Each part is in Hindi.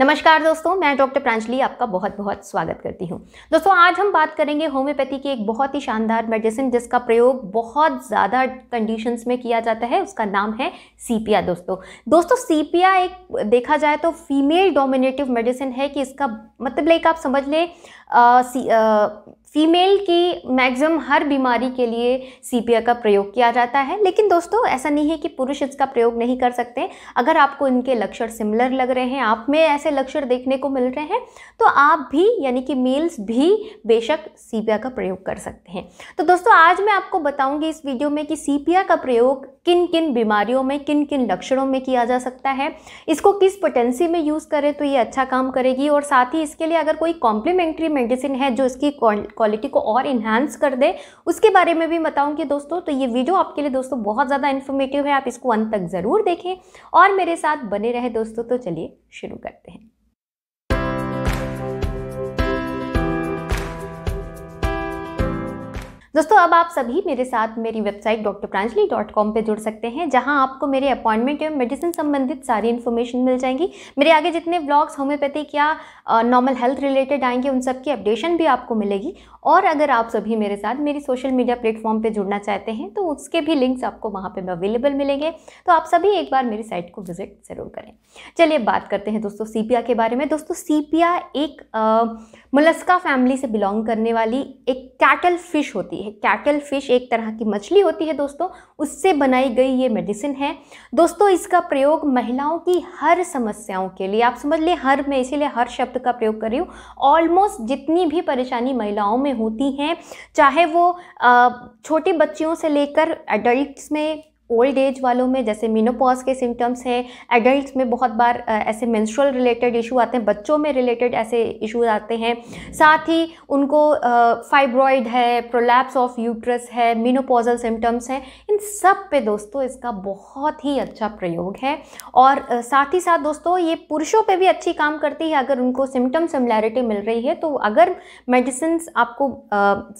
नमस्कार दोस्तों मैं डॉक्टर प्रांजलि आपका बहुत बहुत स्वागत करती हूँ दोस्तों आज हम बात करेंगे होम्योपैथी की एक बहुत ही शानदार मेडिसिन जिसका प्रयोग बहुत ज़्यादा कंडीशंस में किया जाता है उसका नाम है सीपिया दोस्तों दोस्तों सीपिया एक देखा जाए तो फीमेल डोमिनेटिव मेडिसिन है कि इसका मतलब लाइक आप समझ लें फीमेल की मैक्सिमम हर बीमारी के लिए सीपिया का प्रयोग किया जाता है लेकिन दोस्तों ऐसा नहीं है कि पुरुष इसका प्रयोग नहीं कर सकते अगर आपको इनके लक्षण सिमिलर लग रहे हैं आप में ऐसे लक्षण देखने को मिल रहे हैं तो आप भी यानी कि मेल्स भी बेशक सीपिया का प्रयोग कर सकते हैं तो दोस्तों आज मैं आपको बताऊँगी इस वीडियो में कि सीपिया का प्रयोग किन किन बीमारियों में किन किन लक्षणों में किया जा सकता है इसको किस पोटेंसी में यूज़ करें तो ये अच्छा काम करेगी और साथ ही इसके लिए अगर कोई कॉम्प्लीमेंट्री मेडिसिन है जो इसकी क्वालिटी को और इन्हांस कर दे उसके बारे में भी बताऊँगी दोस्तों तो ये वीडियो आपके लिए दोस्तों बहुत ज़्यादा इन्फॉर्मेटिव है आप इसको अंत तक ज़रूर देखें और मेरे साथ बने रहे दोस्तों तो चलिए शुरू करते हैं दोस्तों अब आप सभी मेरे साथ मेरी website doctor Pranjali dot com पर जुड़ सकते हैं जहाँ आपको मेरे अपॉइंटमेंट एवं मेडिसिन संबंधित सारी इन्फॉर्मेशन मिल जाएंगी मेरे आगे जितने ब्लॉग्स होम्योपैथिक या नॉर्मल हेल्थ रिलेटेड आएंगे उन सब की अपडेशन भी आपको मिलेगी और अगर आप सभी मेरे साथ मेरी सोशल मीडिया प्लेटफॉर्म पर जुड़ना चाहते हैं तो उसके भी लिंक्स आपको वहाँ पर अवेलेबल मिलेंगे तो आप सभी एक बार मेरी साइट को विजिट ज़रूर करें चलिए बात करते हैं दोस्तों सीपिया के बारे में दोस्तों सीपिया एक मुलस्का फैमिली से बिलोंग करने वाली एक कैटल फिश होती है कैटल फिश एक तरह की मछली होती है दोस्तों उससे बनाई गई ये मेडिसिन है दोस्तों इसका प्रयोग महिलाओं की हर समस्याओं के लिए आप समझ लें हर मैं इसीलिए हर शब्द का प्रयोग कर रही हूँ ऑलमोस्ट जितनी भी परेशानी महिलाओं में होती हैं चाहे वो छोटी बच्चियों से लेकर एडल्ट में ओल्ड एज वालों में जैसे मीनोपॉज के सिम्टम्स हैं एडल्ट में बहुत बार ऐसे मेंस्ट्रुअल रिलेटेड इशू आते हैं बच्चों में रिलेटेड ऐसे इशूज आते हैं साथ ही उनको फाइब्रॉइड है प्रोलैप्स ऑफ यूट्रस है मीनोपॉजल सिम्टम्स हैं इन सब पे दोस्तों इसका बहुत ही अच्छा प्रयोग है और साथ ही साथ दोस्तों ये पुरुषों पर भी अच्छी काम करती है अगर उनको सिम्टम सिमिलैरिटी मिल रही है तो अगर मेडिसिन आपको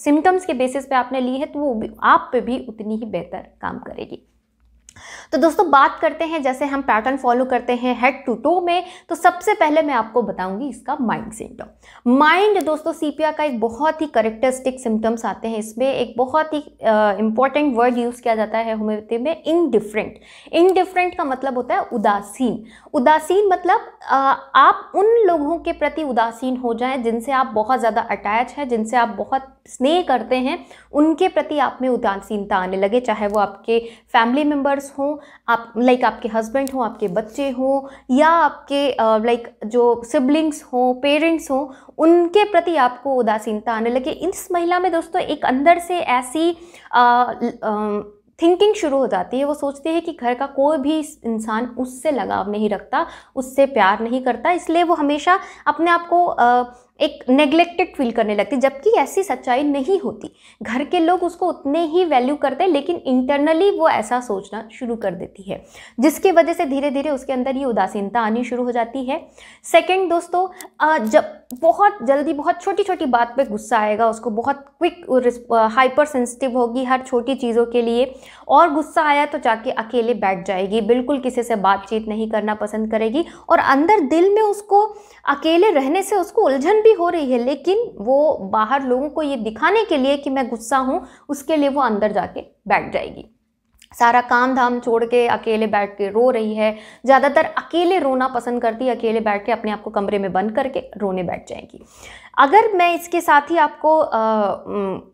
सिम्टम्स के बेसिस पे आपने ली है तो वो आप पे भी उतनी ही बेहतर काम करेगी तो दोस्तों बात करते हैं जैसे हम पैटर्न फॉलो करते हैं हेड टू टो में तो सबसे पहले मैं आपको बताऊंगी इसका माइंड सिम्टम माइंड दोस्तों सीपिया का एक बहुत ही करेक्टरिस्टिक सिम्टम्स आते हैं इसमें एक बहुत ही इंपॉर्टेंट वर्ड यूज़ किया जाता है होम्योपैथी में इनडिफरेंट इनडिफरेंट का मतलब होता है उदासीन उदासीन मतलब आ, आप उन लोगों के प्रति उदासीन हो जाए जिनसे आप बहुत ज़्यादा अटैच है जिनसे आप बहुत स्नेह करते हैं उनके प्रति आप में उदासीनता आने लगे चाहे वो आपके फैमिली मेम्बर्स टीचर्स हों आप लाइक आपके हस्बैंड हों आपके बच्चे हों या आपके लाइक जो सिबलिंग्स हों पेरेंट्स हों उनके प्रति आपको उदासीनता आने लगे इस महिला में दोस्तों एक अंदर से ऐसी आ, आ, थिंकिंग शुरू हो जाती है वो सोचती है कि घर का कोई भी इंसान उससे लगाव नहीं रखता उससे प्यार नहीं करता इसलिए वो हमेशा अपने आप को एक नेग्लेक्टेड फील करने लगती जबकि ऐसी सच्चाई नहीं होती घर के लोग उसको उतने ही वैल्यू करते हैं लेकिन इंटरनली वो ऐसा सोचना शुरू कर देती है जिसकी वजह से धीरे धीरे उसके अंदर ये उदासीनता आनी शुरू हो जाती है सेकेंड दोस्तों जब बहुत जल्दी बहुत छोटी छोटी बात पे गुस्सा आएगा उसको बहुत क्विक हाइपर सेंसिटिव होगी हर छोटी चीज़ों के लिए और गुस्सा आया तो जाके अकेले बैठ जाएगी बिल्कुल किसी से बातचीत नहीं करना पसंद करेगी और अंदर दिल में उसको अकेले रहने से उसको उलझन भी हो रही है लेकिन वो बाहर लोगों को ये दिखाने के लिए कि मैं गुस्सा हूँ उसके लिए वो अंदर जाके बैठ जाएगी सारा काम धाम छोड़ के अकेले बैठ के रो रही है ज़्यादातर अकेले रोना पसंद करती है अकेले बैठ के अपने आप को कमरे में बंद करके रोने बैठ जाएगी अगर मैं इसके साथ ही आपको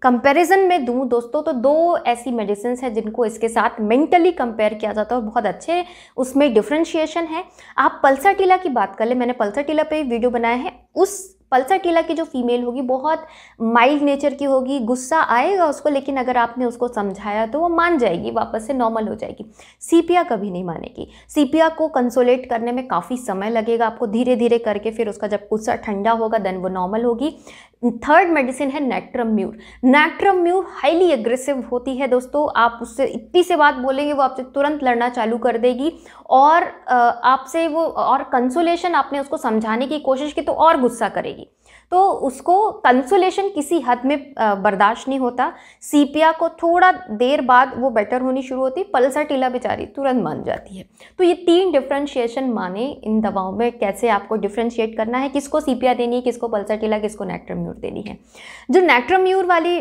कंपैरिजन में दूं दोस्तों तो दो ऐसी मेडिसिन हैं जिनको इसके साथ मेंटली कंपेयर किया जाता है और बहुत अच्छे उसमें डिफ्रेंशिएशन है आप पल्सर टीला की बात कर ले मैंने पल्सर टीला पर वीडियो बनाया है उस पल्सर टीला की जो फीमेल होगी बहुत माइल्ड नेचर की होगी गुस्सा आएगा उसको लेकिन अगर आपने उसको समझाया तो वो मान जाएगी वापस से नॉर्मल हो जाएगी सीपिया कभी नहीं मानेगी सीपिया को कंसोलेट करने में काफ़ी समय लगेगा आपको धीरे धीरे करके फिर उसका जब गुस्सा ठंडा होगा देन वो नॉर्मल होगी थर्ड मेडिसिन है नेट्रम्यूर म्यूर हाईली एग्रेसिव होती है दोस्तों आप उससे इतनी से बात बोलेंगे वो आपसे तुरंत लड़ना चालू कर देगी और आपसे वो और कंसोलेशन आपने उसको समझाने की कोशिश की तो और गुस्सा करेगी तो उसको कंसोलेशन किसी हद में बर्दाश्त नहीं होता सीपिया को थोड़ा देर बाद वो बेटर होनी शुरू होती पल्सर टीला बेचारी तुरंत मान जाती है तो ये तीन डिफ्रेंशिएशन माने इन दवाओं में कैसे आपको डिफ्रेंशिएट करना है किसको सीपिया देनी है किसको पल्सर टीला किसको नेक्ट्राम्यूर देनी है जो नेक्ट्राम्यूर वाली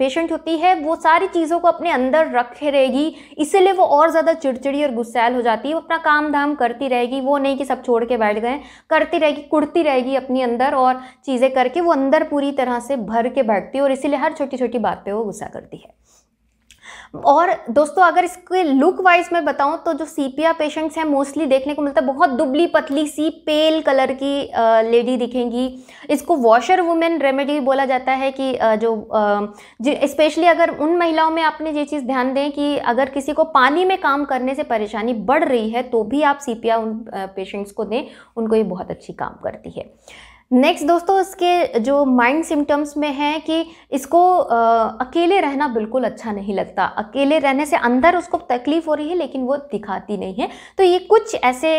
पेशेंट होती है वो सारी चीज़ों को अपने अंदर रखे रहेगी इसीलिए वो और ज़्यादा चिड़चिड़ी और गुस्सैल हो जाती है वो अपना काम धाम करती रहेगी वो नहीं कि सब छोड़ के बैठ गए करती रहेगी कुड़ती रहेगी अपने अंदर और चीज़ें करके वो अंदर पूरी तरह से भर के बैठती है और इसीलिए हर छोटी छोटी बात पे वो गुस्सा करती है और दोस्तों अगर इसके लुक वाइज मैं बताऊं तो जो सीपिया पेशेंट्स हैं मोस्टली देखने को मिलता है बहुत दुबली पतली सी पेल कलर की आ, लेडी दिखेंगी इसको वॉशर वुमेन रेमेडी बोला जाता है कि आ, जो स्पेशली अगर उन महिलाओं में आपने ये चीज़ ध्यान दें कि अगर किसी को पानी में काम करने से परेशानी बढ़ रही है तो भी आप सीपिया उन पेशेंट्स को दें उनको ये बहुत अच्छी काम करती है नेक्स्ट दोस्तों इसके जो माइंड सिम्टम्स में है कि इसको आ, अकेले रहना बिल्कुल अच्छा नहीं लगता अकेले रहने से अंदर उसको तकलीफ हो रही है लेकिन वो दिखाती नहीं है तो ये कुछ ऐसे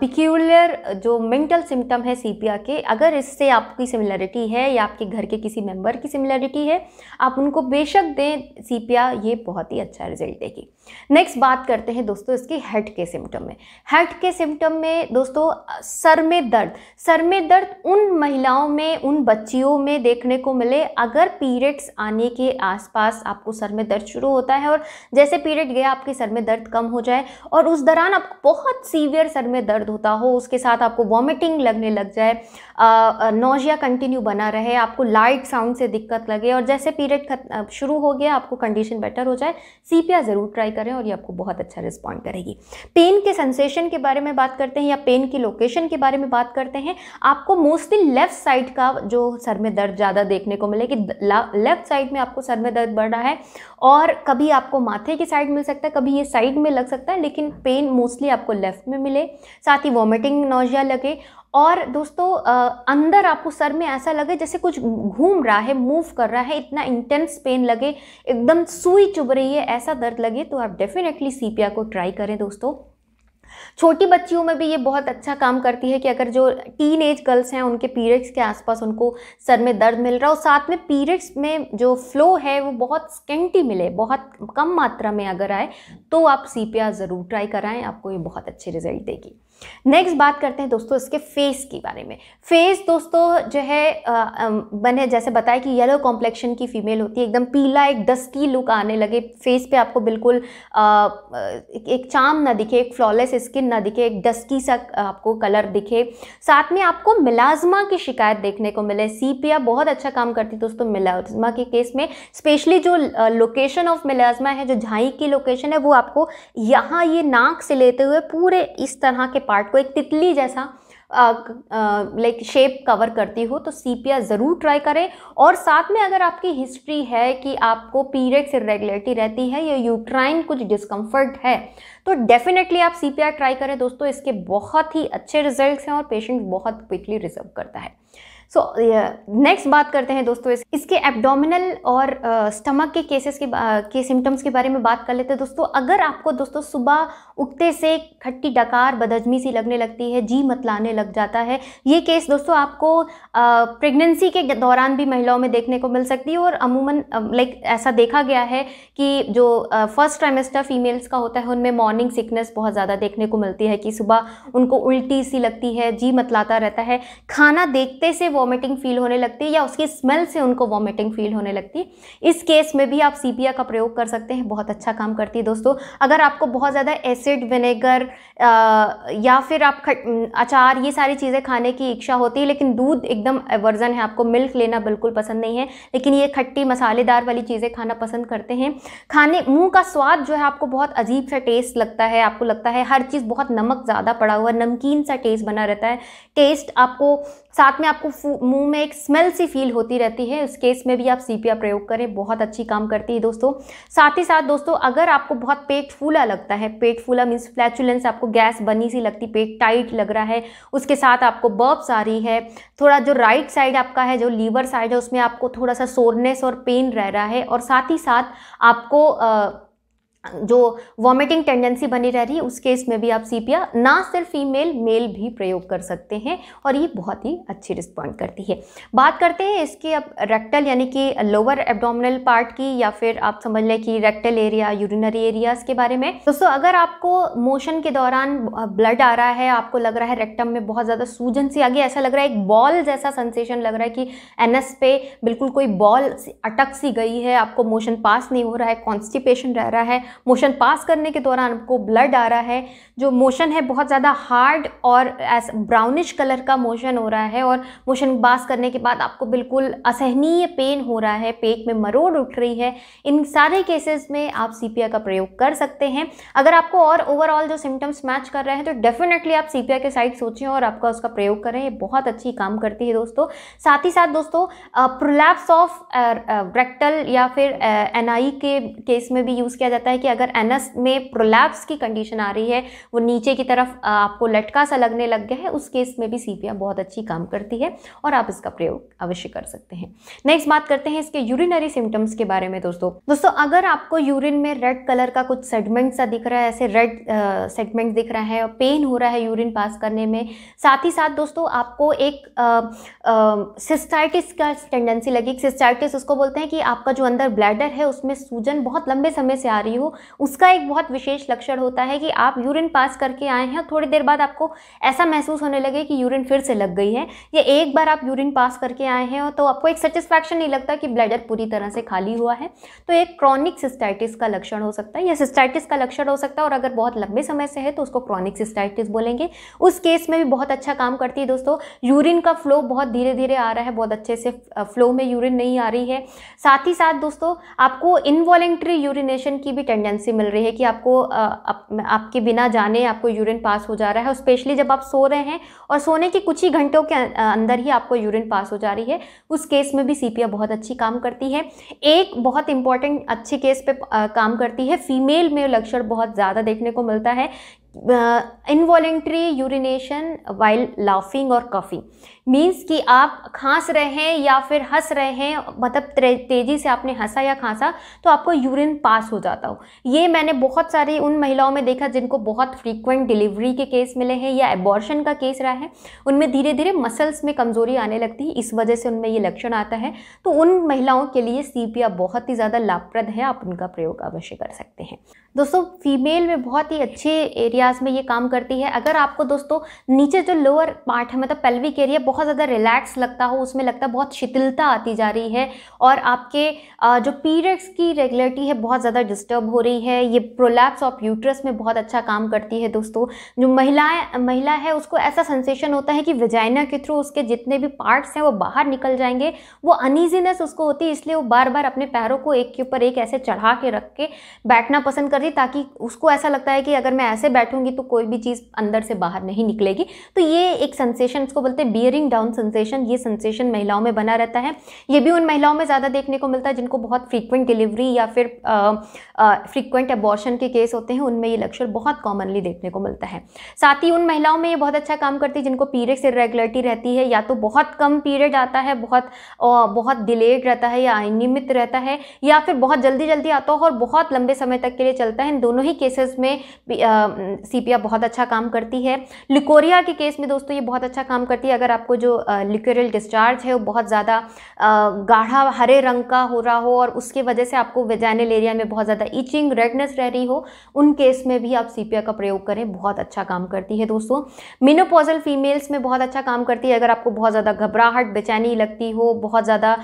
पिक्यूलर जो मेंटल सिम्टम है सीपिया के अगर इससे आपकी सिमिलरिटी है या आपके घर के किसी मेम्बर की सिमिलरिटी है आप उनको बेशक दें सीपिया ये बहुत ही अच्छा रिजल्ट देगी नेक्स्ट बात करते हैं दोस्तों इसकी हेड के सिम्टम में हेड के सिम्टम में दोस्तों सर में दर्द सर में दर्द उन महिलाओं में उन बच्चियों में देखने को मिले अगर पीरियड्स आने के आसपास आपको सर में दर्द शुरू होता है और जैसे पीरियड गया आपके सर में दर्द कम हो जाए और उस दौरान आपको बहुत सीवियर सर में दर्द होता हो उसके साथ आपको वॉमिटिंग लगने लग जाए नोजिया कंटिन्यू बना रहे आपको लाइट साउंड से दिक्कत लगे और जैसे पीरियड शुरू हो गया आपको कंडीशन बेटर हो जाए सीपिया ज़रूर ट्राई करें और ये आपको बहुत अच्छा रिस्पॉन्ड करेगी पेन के सेंसेशन के बारे में बात करते हैं या पेन की लोकेशन के बारे में बात करते हैं आपको मोस्टली लेफ्ट साइड का जो सर में दर्द ज़्यादा देखने को मिले कि लेफ्ट साइड में आपको सर में दर्द बढ़ रहा है और कभी आपको माथे की साइड मिल सकता है कभी ये साइड में लग सकता है लेकिन पेन मोस्टली आपको लेफ्ट में मिले साथ ही वॉमिटिंग नोजिया लगे और दोस्तों अंदर आपको सर में ऐसा लगे जैसे कुछ घूम रहा है मूव कर रहा है इतना इंटेंस पेन लगे एकदम सुई चुभ रही है ऐसा दर्द लगे तो आप डेफिनेटली सीपिया को ट्राई करें दोस्तों छोटी बच्चियों में भी ये बहुत अच्छा काम करती है कि अगर जो टीन एज गर्ल्स हैं उनके पीरियड्स के आसपास उनको सर में दर्द मिल रहा हो साथ में पीरियड्स में जो फ्लो है वो बहुत स्केंटी मिले बहुत कम मात्रा में अगर आए तो आप सीपिया ज़रूर ट्राई कराएं आपको ये बहुत अच्छे रिजल्ट देगी नेक्स्ट बात करते हैं दोस्तों इसके फेस के बारे में फेस दोस्तों जो है मैंने जैसे बताया कि येलो कॉम्प्लेक्शन की फीमेल होती है एकदम पीला एक डस्टी लुक आने लगे फेस पे आपको बिल्कुल आ, एक चाम ना दिखे एक फ्लॉलेस स्किन ना दिखे एक डस्की सा आपको कलर दिखे साथ में आपको मिलाजमा की शिकायत देखने को मिले सी बहुत अच्छा काम करती दोस्तों मिलाजमा के केस में स्पेशली जो लोकेशन ऑफ मिलाजमा है जो झाई की लोकेशन है वो आपको यहाँ ये नाक से लेते हुए पूरे इस तरह के पार्ट को एक तितली जैसा लाइक शेप कवर करती हो तो सीपिया ज़रूर ट्राई करें और साथ में अगर आपकी हिस्ट्री है कि आपको पीरियड्स इरेगुलरिटी रहती है या यूट्राइन कुछ डिस्कम्फर्ट है तो डेफिनेटली आप सीपिया ट्राई करें दोस्तों इसके बहुत ही अच्छे रिजल्ट्स हैं और पेशेंट बहुत क्विकली रिजर्व करता है सो नेक्स्ट बात करते हैं दोस्तों इस, इसके एब्डोमिनल और स्टमक uh, के केसेस के के सिम्टम्स के बारे में बात कर लेते हैं दोस्तों अगर आपको दोस्तों सुबह उगते से खट्टी डकार बदजमी सी लगने लगती है जी मतलाने लग जाता है ये केस दोस्तों आपको प्रेगनेंसी के दौरान भी महिलाओं में देखने को मिल सकती है और अमूमन लाइक ऐसा देखा गया है कि जो फर्स्ट ट्राइमेस्टर फीमेल्स का होता है उनमें मॉर्निंग सिकनेस बहुत ज़्यादा देखने को मिलती है कि सुबह उनको उल्टी सी लगती है जी मतलाता रहता है खाना देखते से वो वॉमिटिंग फील होने लगती है या उसकी स्मेल से उनको वॉमिटिंग फील होने लगती है इस केस में भी आप सीपिया का प्रयोग कर सकते हैं बहुत अच्छा काम करती है दोस्तों अगर आपको बहुत ज़्यादा एसिड विनेगर या फिर आप अचार ये सारी चीज़ें खाने की इच्छा होती है लेकिन दूध एकदम वर्जन है आपको मिल्क लेना बिल्कुल पसंद नहीं है लेकिन ये खट्टी मसालेदार वाली चीज़ें खाना पसंद करते हैं खाने मुँह का स्वाद जो है आपको बहुत अजीब सा टेस्ट लगता है आपको लगता है हर चीज़ बहुत नमक ज़्यादा पड़ा हुआ नमकीन सा टेस्ट बना रहता है टेस्ट आपको साथ में आपको मुंह में एक स्मेल सी फील होती रहती है उस केस में भी आप सीपिया प्रयोग करें बहुत अच्छी काम करती है दोस्तों साथ ही साथ दोस्तों अगर आपको बहुत पेट फूला लगता है पेट फूला मीन्स फ्लैचुलेंस आपको गैस बनी सी लगती पेट टाइट लग रहा है उसके साथ आपको बर्ब्स आ रही है थोड़ा जो राइट साइड आपका है जो लीवर साइड है उसमें आपको थोड़ा सा सोरनेस और पेन रह रहा है और साथ ही साथ आपको आ, जो वॉमिटिंग टेंडेंसी बनी रह रही है उस केस में भी आप सीपिया ना सिर्फ फीमेल मेल भी प्रयोग कर सकते हैं और ये बहुत ही अच्छी रिस्पॉन्ड करती है बात करते हैं इसके अब रेक्टल यानी कि लोअर एब्डोमिनल पार्ट की या फिर आप समझ लें कि रेक्टल एरिया यूरिनरी एरियाज़ के बारे में दोस्तों अगर आपको मोशन के दौरान ब्लड आ रहा है आपको लग रहा है रेक्टम में बहुत ज़्यादा सूजन सी आ गई ऐसा लग रहा है एक बॉल जैसा सेंसेशन लग रहा है कि एन पे बिल्कुल कोई बॉल अटक सी गई है आपको मोशन पास नहीं हो रहा है कॉन्स्टिपेशन रह रहा है मोशन पास करने के दौरान आपको ब्लड आ रहा है जो मोशन है बहुत ज़्यादा हार्ड और ब्राउनिश कलर का मोशन हो रहा है और मोशन पास करने के बाद आपको बिल्कुल असहनीय पेन हो रहा है पेट में मरोड़ उठ रही है इन सारे केसेस में आप सी का प्रयोग कर सकते हैं अगर आपको और ओवरऑल जो सिम्टम्स मैच कर रहे हैं तो डेफिनेटली आप सी के साइड सोचें और आपका उसका प्रयोग करें ये बहुत अच्छी काम करती है दोस्तों साथ ही साथ दोस्तों प्रोलैप्स ऑफ रेक्टल या फिर एनआई के केस में भी यूज़ किया जाता है कि अगर एनस में प्रोलैप्स की कंडीशन आ रही है वो नीचे की तरफ आपको लटका सा लगने लग गया है उस केस में भी सीपिया बहुत अच्छी काम करती है और आप इसका प्रयोग अवश्य कर सकते हैं नेक्स्ट बात करते हैं इसके यूरिनरी सिम्टम्स के बारे में दोस्तों दोस्तों अगर आपको यूरिन में रेड कलर का कुछ सेगमेंट सा दिख रहा है ऐसे रेड सेगमेंट दिख रहा है और पेन हो रहा है यूरिन पास करने में साथ ही साथ दोस्तों आपको एक सिस्टाइटिस का टेंडेंसी लगी सिस्टाइटिस उसको बोलते हैं कि आपका जो अंदर ब्लैडर है उसमें सूजन बहुत लंबे समय से आ रही हो उसका एक बहुत विशेष लक्षण होता है कि आप यूरिन पास करके आए हैं और थोड़ी देर बाद आपको ऐसा महसूस होने लगे कि यूरिन फिर से लग गई है या एक बार आप यूरिन पास करके आए हैं तो आपको एक सेटिस्फैक्शन नहीं लगता कि ब्लैडर पूरी तरह से खाली हुआ है तो एक क्रॉनिक सिस्टाइटिस का लक्षण हो सकता है या सिस्टाइटिस का लक्षण हो सकता है और अगर बहुत लंबे समय से है तो उसको क्रॉनिक सिस्टाइटिस बोलेंगे उस केस में भी बहुत अच्छा काम करती है दोस्तों यूरिन का फ्लो बहुत धीरे धीरे आ रहा है बहुत अच्छे से फ्लो में यूरिन नहीं आ रही है साथ ही साथ दोस्तों आपको इनवॉलेंट्री यूरिनेशन की भी टेंडेंसी मिल रही है कि आपको आप, आपके बिना जाने आपको यूरिन पास हो जा रहा है और स्पेशली जब आप सो रहे हैं और सोने के कुछ ही घंटों के अं, अंदर ही आपको यूरिन पास हो जा रही है उस केस में भी सी बहुत अच्छी काम करती है एक बहुत इंपॉर्टेंट अच्छे केस पे काम करती है फीमेल में लक्षण बहुत ज़्यादा देखने को मिलता है इनवॉलेंट्री यूरिनेशन वाइल लाफिंग और कफिंग मीन्स कि आप खांस रहे हैं या फिर हंस रहे हैं मतलब तेज़ी से आपने हंसा या खांसा तो आपको यूरिन पास हो जाता हो ये मैंने बहुत सारी उन महिलाओं में देखा जिनको बहुत फ्रीक्वेंट डिलीवरी के केस मिले हैं या एबॉर्शन का केस रहा है उनमें धीरे धीरे मसल्स में कमज़ोरी आने लगती है इस वजह से उनमें ये लक्षण आता है तो उन महिलाओं के लिए सी बहुत ही ज़्यादा लाभप्रद है आप उनका प्रयोग अवश्य कर सकते हैं दोस्तों फीमेल में बहुत ही अच्छे एरिया एरियाज में ये काम करती है अगर आपको दोस्तों नीचे जो लोअर पार्ट है मतलब पेल्विक एरिया बहुत ज़्यादा रिलैक्स लगता हो उसमें लगता है बहुत शिथिलता आती जा रही है और आपके जो पीरियड्स की रेगुलरिटी है बहुत ज़्यादा डिस्टर्ब हो रही है ये प्रोलैप्स ऑफ यूट्रस में बहुत अच्छा काम करती है दोस्तों जो महिलाएँ महिला है उसको ऐसा सेंसेशन होता है कि विजाइना के थ्रू उसके जितने भी पार्ट्स हैं वो बाहर निकल जाएंगे वो अनइजीनेस उसको होती है इसलिए वो बार बार अपने पैरों को एक के ऊपर एक ऐसे चढ़ा के रख के बैठना पसंद करती ताकि उसको ऐसा लगता है कि अगर मैं ऐसे बैठूँ बैठूंगी तो कोई भी चीज़ अंदर से बाहर नहीं निकलेगी तो ये एक सेंसेशन इसको बोलते हैं बियरिंग डाउन सेंसेशन ये सेंसेशन महिलाओं में बना रहता है ये भी उन महिलाओं में ज़्यादा देखने को मिलता है जिनको बहुत फ्रीक्वेंट डिलीवरी या फिर फ्रीक्वेंट एबॉर्शन के केस होते हैं उनमें ये लक्षण बहुत कॉमनली देखने को मिलता है साथ ही उन महिलाओं में ये बहुत अच्छा काम करती है जिनको पीरियड्स इरेगुलरिटी रहती है या तो बहुत कम पीरियड आता है बहुत बहुत डिलेड रहता है या अनियमित रहता है या फिर बहुत जल्दी जल्दी आता हो और बहुत लंबे समय तक के लिए चलता है इन दोनों ही केसेस में सीपिया बहुत अच्छा काम करती है लिकोरिया के केस में दोस्तों ये बहुत अच्छा काम करती है अगर आपको जो लिक्योरियल डिस्चार्ज है वो बहुत ज़्यादा गाढ़ा हरे रंग का हो रहा हो और उसके वजह से आपको वेजाइनल एरिया में बहुत ज़्यादा इचिंग रेडनेस रह रही हो उन केस में भी आप सीपिया का प्रयोग करें बहुत अच्छा काम करती है दोस्तों मिनोपोजल फीमेल्स में बहुत अच्छा काम करती है अगर आपको बहुत ज़्यादा घबराहट बेचैनी लगती हो बहुत ज़्यादा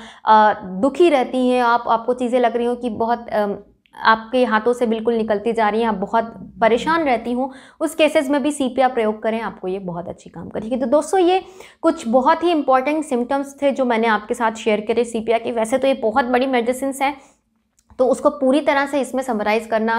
दुखी रहती हैं आप आपको चीज़ें लग रही हो कि बहुत आपके हाथों से बिल्कुल निकलती जा रही हैं आप बहुत परेशान रहती हूँ उस केसेस में भी सी प्रयोग करें आपको ये बहुत अच्छी काम करेगी तो दोस्तों ये कुछ बहुत ही इंपॉर्टेंट सिम्टम्स थे जो मैंने आपके साथ शेयर करे सी की वैसे तो ये बहुत बड़ी मेडिसिन है तो उसको पूरी तरह से इसमें समराइज़ करना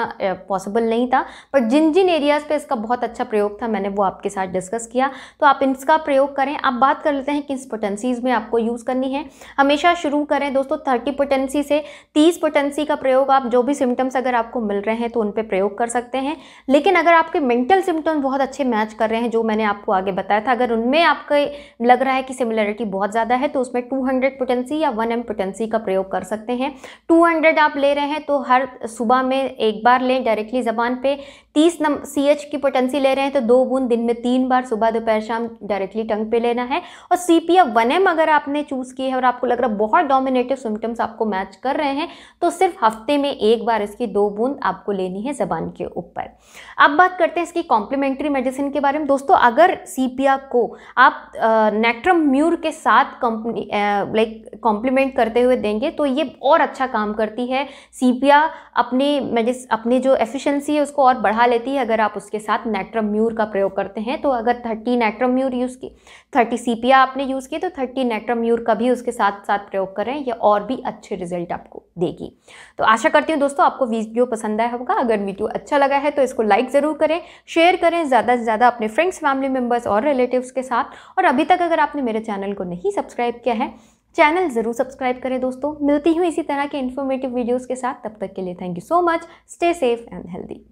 पॉसिबल नहीं था बट जिन जिन एरियाज़ पे इसका बहुत अच्छा प्रयोग था मैंने वो आपके साथ डिस्कस किया तो आप इसका प्रयोग करें आप बात कर लेते हैं किस पोटेंसीज़ में आपको यूज़ करनी है हमेशा शुरू करें दोस्तों थर्टी पोटेंसी से तीस पोटेंसी का प्रयोग आप जो भी सिम्टम्स अगर आपको मिल रहे हैं तो उन पर प्रयोग कर सकते हैं लेकिन अगर आपके मेंटल सिम्टम बहुत अच्छे मैच कर रहे हैं जो मैंने आपको आगे बताया था अगर उनमें आपके लग रहा है कि सिमिलरिटी बहुत ज़्यादा है तो उसमें टू हंड्रेड पोटेंसी या वन एम का प्रयोग कर सकते हैं टू हंड्रेड आप ले रहे हैं तो हर सुबह में एक बार लें डायरेक्टली ज़बान पे तीस नम सी एच की पोटेंसी ले रहे हैं तो दो बूंद दिन में तीन बार सुबह दोपहर शाम डायरेक्टली टंग पे लेना है और C P F one M अगर आपने चूज़ की है और आपको लग रहा है बहुत डोमिनेटिव सिम्टम्स आपको मैच कर रहे हैं तो सिर्फ हफ्ते में एक बार इसकी दो बूंद आपको लेनी है ज़बान के ऊपर अब बात करते हैं इसकी कॉम्प्लीमेंट्री मेडिसिन के बारे में दोस्तों अगर सी को आप नेक्ट्रम म्यूर के साथ कंपनी लाइक कॉम्प्लीमेंट करते हुए देंगे तो ये और अच्छा काम करती है सीपिया अपने मेडिस अपने जो एफिशेंसी है उसको और बढ़ा बढ़ा लेती है अगर आप उसके साथ नेट्रम्यूर का प्रयोग करते हैं तो अगर थर्टी नेट्रम्यूर यूज़ की थर्टी सी आपने यूज़ की तो थर्टी नेट्रम्यूर का भी उसके साथ साथ प्रयोग करें यह और भी अच्छे रिजल्ट आपको देगी तो आशा करती हूँ दोस्तों आपको वीडियो पसंद आया होगा अगर वीडियो अच्छा लगा है तो इसको लाइक ज़रूर करें शेयर करें ज़्यादा से ज़्यादा अपने फ्रेंड्स फैमिली मेम्बर्स और रिलेटिव्स के साथ और अभी तक अगर आपने मेरे चैनल को नहीं सब्सक्राइब किया है चैनल ज़रूर सब्सक्राइब करें दोस्तों मिलती हूँ इसी तरह के इन्फॉर्मेटिव वीडियोस के साथ तब तक के लिए thank you so much stay safe and healthy